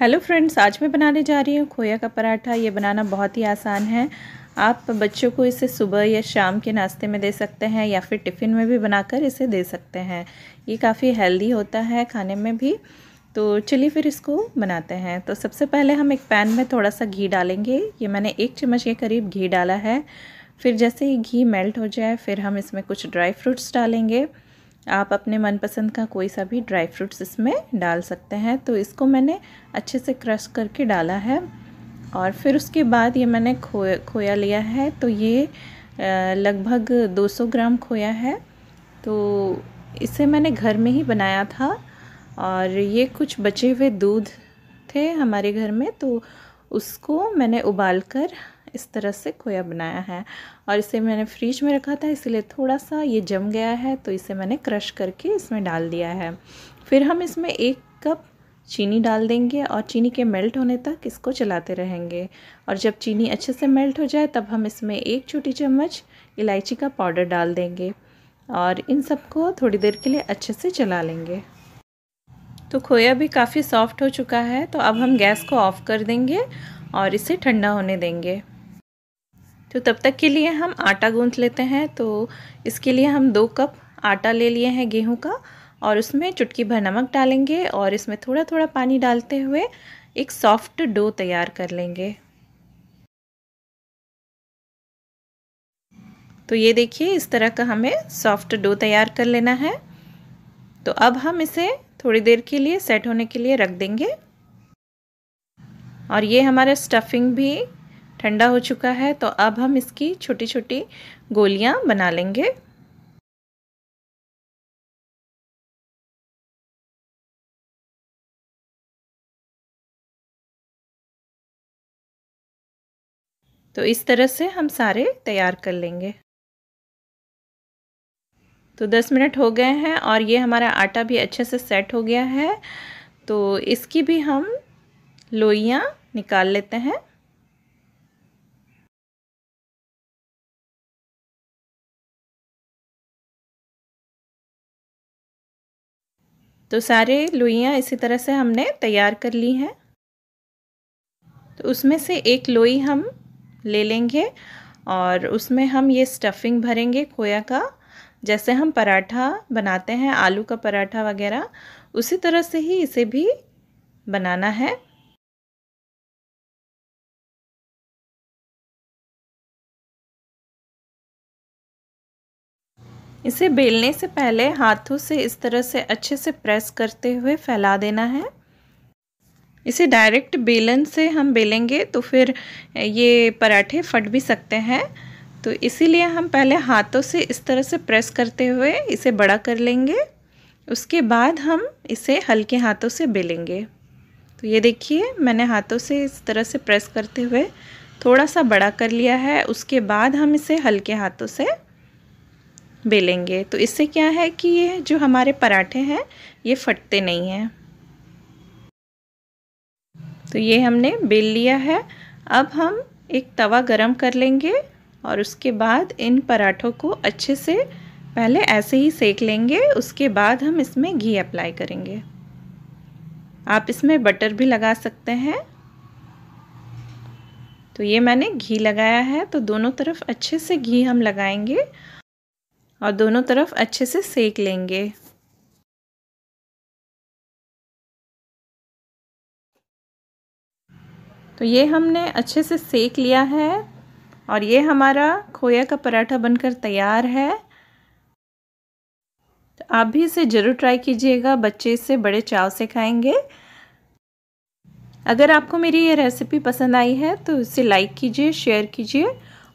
hello friends आज मैं बनाने जा रही हूँ खोया का पराठा ये बनाना बहुत ही आसान है आप बच्चों को इसे सुबह या शाम के नाश्ते में दे सकते हैं या फिर टिफ़िन में भी बनाकर इसे दे सकते हैं ये काफ़ी हेल्दी होता है खाने में भी तो चलिए फिर इसको बनाते हैं तो सबसे पहले हम एक पैन में थोड़ा सा घी डालेंगे ये मैंने एक चम्मच के करीब घी डाला है फिर जैसे ही घी मेल्ट हो जाए फिर हम इसमें कुछ ड्राई फ्रूट्स डालेंगे आप अपने मनपसंद का कोई सा भी ड्राई फ्रूट्स इसमें डाल सकते हैं तो इसको मैंने अच्छे से क्रश करके डाला है और फिर उसके बाद ये मैंने खोया खोया लिया है तो ये लगभग 200 ग्राम खोया है तो इसे मैंने घर में ही बनाया था और ये कुछ बचे हुए दूध थे हमारे घर में तो उसको मैंने उबाल कर इस तरह से खोया बनाया है और इसे मैंने फ्रिज में रखा था इसलिए थोड़ा सा ये जम गया है तो इसे मैंने क्रश करके इसमें डाल दिया है फिर हम इसमें एक कप चीनी डाल देंगे और चीनी के मेल्ट होने तक इसको चलाते रहेंगे और जब चीनी अच्छे से मेल्ट हो जाए तब हम इसमें एक छोटी चम्मच इलायची का पाउडर डाल देंगे और इन सबको थोड़ी देर के लिए अच्छे से चला लेंगे तो खोया भी काफ़ी सॉफ्ट हो चुका है तो अब हम गैस को ऑफ़ कर देंगे और इसे ठंडा होने देंगे तो तब तक के लिए हम आटा गूंथ लेते हैं तो इसके लिए हम दो कप आटा ले लिए हैं गेहूं का और उसमें चुटकी भर नमक डालेंगे और इसमें थोड़ा थोड़ा पानी डालते हुए एक सॉफ्ट डो तैयार कर लेंगे तो ये देखिए इस तरह का हमें सॉफ्ट डो तैयार कर लेना है तो अब हम इसे थोड़ी देर के लिए सेट होने के लिए रख देंगे और ये हमारा स्टफिंग भी ठंडा हो चुका है तो अब हम इसकी छोटी छोटी गोलियां बना लेंगे तो इस तरह से हम सारे तैयार कर लेंगे तो 10 मिनट हो गए हैं और ये हमारा आटा भी अच्छे से सेट हो गया है तो इसकी भी हम लोइयाँ निकाल लेते हैं तो सारे लोइयाँ इसी तरह से हमने तैयार कर ली हैं तो उसमें से एक लोई हम ले लेंगे और उसमें हम ये स्टफिंग भरेंगे खोया का जैसे हम पराठा बनाते हैं आलू का पराठा वगैरह उसी तरह से ही इसे भी बनाना है इसे बेलने से पहले हाथों से इस तरह से अच्छे से प्रेस करते हुए फैला देना है इसे डायरेक्ट बेलन से हम बेलेंगे तो फिर ये पराठे फट भी सकते हैं तो इसीलिए हम पहले हाथों से इस तरह से प्रेस करते हुए इसे बड़ा कर लेंगे उसके बाद हम इसे हल्के हाथों से बेलेंगे तो ये देखिए मैंने हाथों से इस तरह से प्रेस करते हुए थोड़ा सा बड़ा कर लिया है उसके बाद हम इसे हल्के हाथों से बेलेंगे तो इससे क्या है कि ये जो हमारे पराठे हैं ये फटते नहीं हैं तो ये हमने बेल लिया है अब हम एक तवा गरम कर लेंगे और उसके बाद इन पराठों को अच्छे से पहले ऐसे ही सेक लेंगे उसके बाद हम इसमें घी अप्लाई करेंगे आप इसमें बटर भी लगा सकते हैं तो ये मैंने घी लगाया है तो दोनों तरफ अच्छे से घी हम लगाएंगे और दोनों तरफ अच्छे से सेक लेंगे तो ये हमने अच्छे से सेक लिया है और ये हमारा खोया का पराठा बनकर तैयार है तो आप भी इसे ज़रूर ट्राई कीजिएगा बच्चे इसे बड़े चाव से खाएंगे अगर आपको मेरी ये रेसिपी पसंद आई है तो इसे लाइक कीजिए शेयर कीजिए